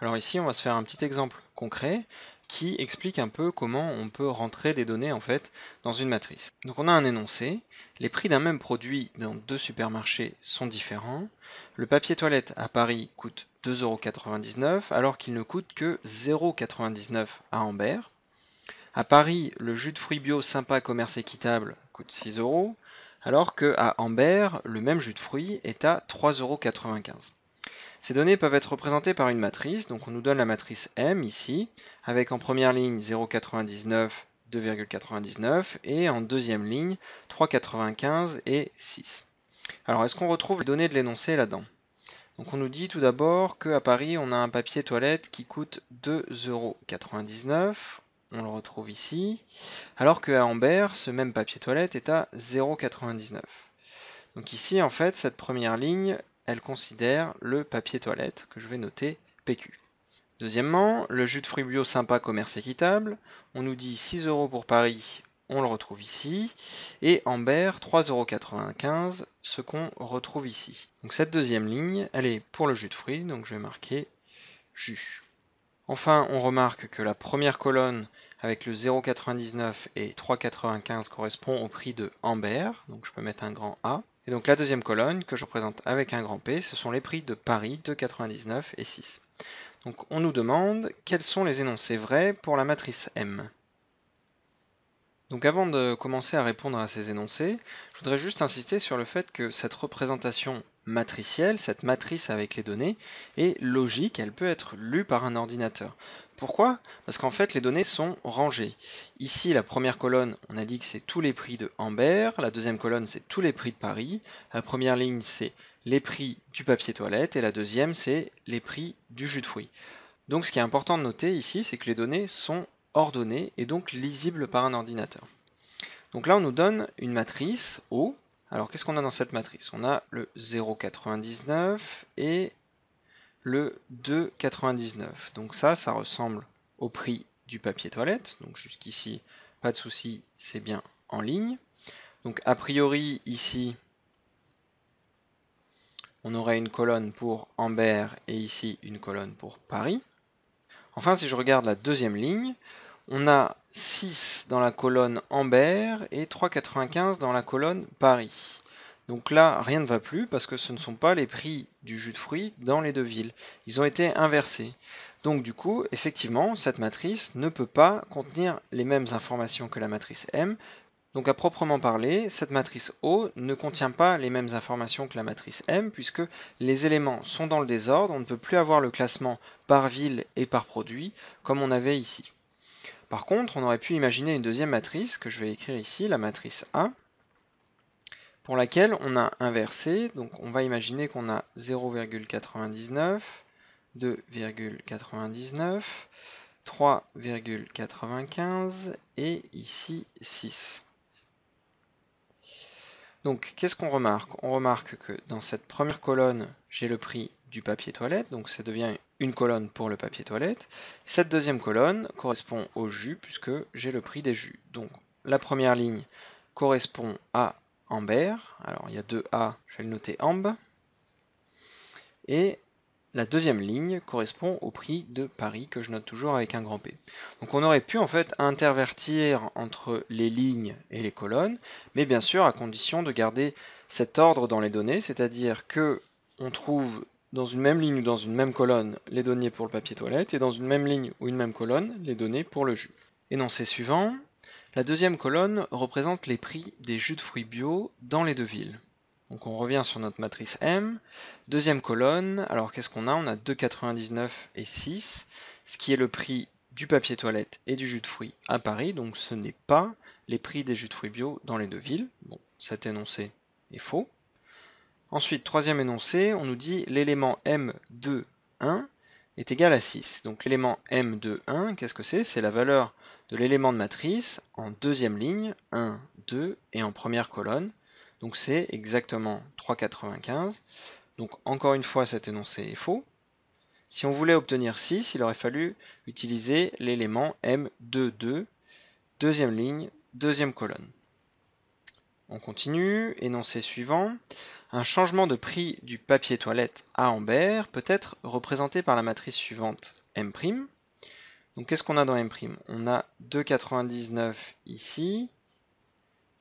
Alors ici, on va se faire un petit exemple concret qui explique un peu comment on peut rentrer des données en fait dans une matrice. Donc on a un énoncé, les prix d'un même produit dans deux supermarchés sont différents, le papier toilette à Paris coûte 2,99€ alors qu'il ne coûte que 0,99€ à Amber. à Paris le jus de fruits bio sympa commerce équitable coûte 6€, alors qu'à à Ambert le même jus de fruits est à 3,95€. Ces données peuvent être représentées par une matrice, donc on nous donne la matrice M ici, avec en première ligne 0,99, 2,99 et en deuxième ligne 3,95 et 6. Alors est-ce qu'on retrouve les données de l'énoncé là-dedans donc on nous dit tout d'abord qu'à Paris, on a un papier toilette qui coûte 2,99€. On le retrouve ici. Alors qu'à Amber, ce même papier toilette est à 0,99. Donc ici, en fait, cette première ligne elle considère le papier toilette que je vais noter PQ. Deuxièmement, le jus de fruits bio sympa commerce équitable, on nous dit 6 euros pour Paris, on le retrouve ici, et Amber euros, ce qu'on retrouve ici. Donc cette deuxième ligne, elle est pour le jus de fruits, donc je vais marquer jus. Enfin, on remarque que la première colonne, avec le 0,99 et 3,95 correspond au prix de Amber, donc je peux mettre un grand A. Et donc la deuxième colonne que je représente avec un grand P, ce sont les prix de Paris, 2,99 et 6. Donc on nous demande quels sont les énoncés vrais pour la matrice M. Donc avant de commencer à répondre à ces énoncés, je voudrais juste insister sur le fait que cette représentation matricielle, cette matrice avec les données, est logique, elle peut être lue par un ordinateur. Pourquoi Parce qu'en fait les données sont rangées. Ici la première colonne, on a dit que c'est tous les prix de Amber, la deuxième colonne c'est tous les prix de Paris, la première ligne c'est les prix du papier toilette et la deuxième c'est les prix du jus de fruits. Donc ce qui est important de noter ici, c'est que les données sont ordonnée et donc lisible par un ordinateur. Donc là, on nous donne une matrice O. Alors, qu'est-ce qu'on a dans cette matrice On a le 0,99 et le 2,99. Donc ça, ça ressemble au prix du papier toilette. Donc jusqu'ici, pas de souci, c'est bien en ligne. Donc a priori, ici, on aurait une colonne pour Amber et ici une colonne pour Paris. Enfin, si je regarde la deuxième ligne, on a 6 dans la colonne Amber et 3,95 dans la colonne Paris. Donc là, rien ne va plus parce que ce ne sont pas les prix du jus de fruits dans les deux villes. Ils ont été inversés. Donc du coup, effectivement, cette matrice ne peut pas contenir les mêmes informations que la matrice M. Donc à proprement parler, cette matrice O ne contient pas les mêmes informations que la matrice M puisque les éléments sont dans le désordre, on ne peut plus avoir le classement par ville et par produit comme on avait ici. Par contre, on aurait pu imaginer une deuxième matrice que je vais écrire ici, la matrice A, pour laquelle on a inversé, donc on va imaginer qu'on a 0,99, 2,99, 3,95 et ici 6. Donc qu'est-ce qu'on remarque On remarque que dans cette première colonne, j'ai le prix du papier toilette, donc ça devient une colonne pour le papier toilette. Cette deuxième colonne correspond au jus puisque j'ai le prix des jus. Donc la première ligne correspond à Amber. Alors il y a deux A, je vais le noter Amb. Et la deuxième ligne correspond au prix de Paris que je note toujours avec un grand P. Donc on aurait pu en fait intervertir entre les lignes et les colonnes, mais bien sûr à condition de garder cet ordre dans les données, c'est-à-dire que on trouve dans une même ligne ou dans une même colonne les données pour le papier toilette et dans une même ligne ou une même colonne les données pour le jus. Énoncé suivant, la deuxième colonne représente les prix des jus de fruits bio dans les deux villes. Donc on revient sur notre matrice M. Deuxième colonne, alors qu'est-ce qu'on a On a 2,99 et 6, ce qui est le prix du papier toilette et du jus de fruits à Paris, donc ce n'est pas les prix des jus de fruits bio dans les deux villes. Bon, cet énoncé est faux. Ensuite, troisième énoncé, on nous dit l'élément m 21 est égal à 6. Donc l'élément m 21 qu'est-ce que c'est C'est la valeur de l'élément de matrice en deuxième ligne, 1, 2, et en première colonne. Donc c'est exactement 3,95. Donc encore une fois, cet énoncé est faux. Si on voulait obtenir 6, il aurait fallu utiliser l'élément M22, deuxième ligne, deuxième colonne. On continue, énoncé suivant. Un changement de prix du papier toilette à Ambert peut être représenté par la matrice suivante M'. Donc qu'est-ce qu'on a dans M'? On a 2,99 ici,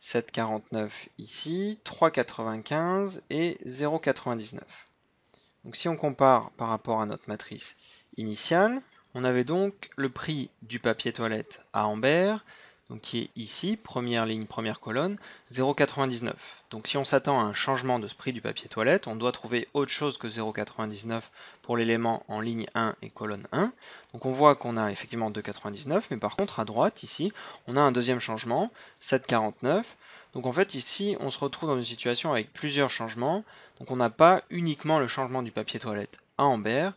7,49 ici, 3,95 et 0,99. Donc si on compare par rapport à notre matrice initiale, on avait donc le prix du papier toilette à Ambert qui est ici, première ligne, première colonne, 0,99. Donc si on s'attend à un changement de ce prix du papier toilette, on doit trouver autre chose que 0,99 pour l'élément en ligne 1 et colonne 1. Donc on voit qu'on a effectivement 2,99, mais par contre à droite, ici, on a un deuxième changement, 7,49. Donc en fait ici, on se retrouve dans une situation avec plusieurs changements, donc on n'a pas uniquement le changement du papier toilette à Amber.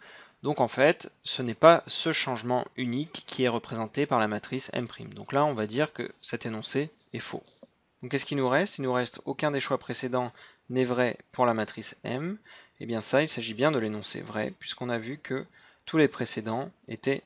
Donc en fait, ce n'est pas ce changement unique qui est représenté par la matrice M'. Donc là, on va dire que cet énoncé est faux. Donc qu'est-ce qu'il nous reste Il nous reste aucun des choix précédents n'est vrai pour la matrice M. Et eh bien ça, il s'agit bien de l'énoncé vrai, puisqu'on a vu que tous les précédents étaient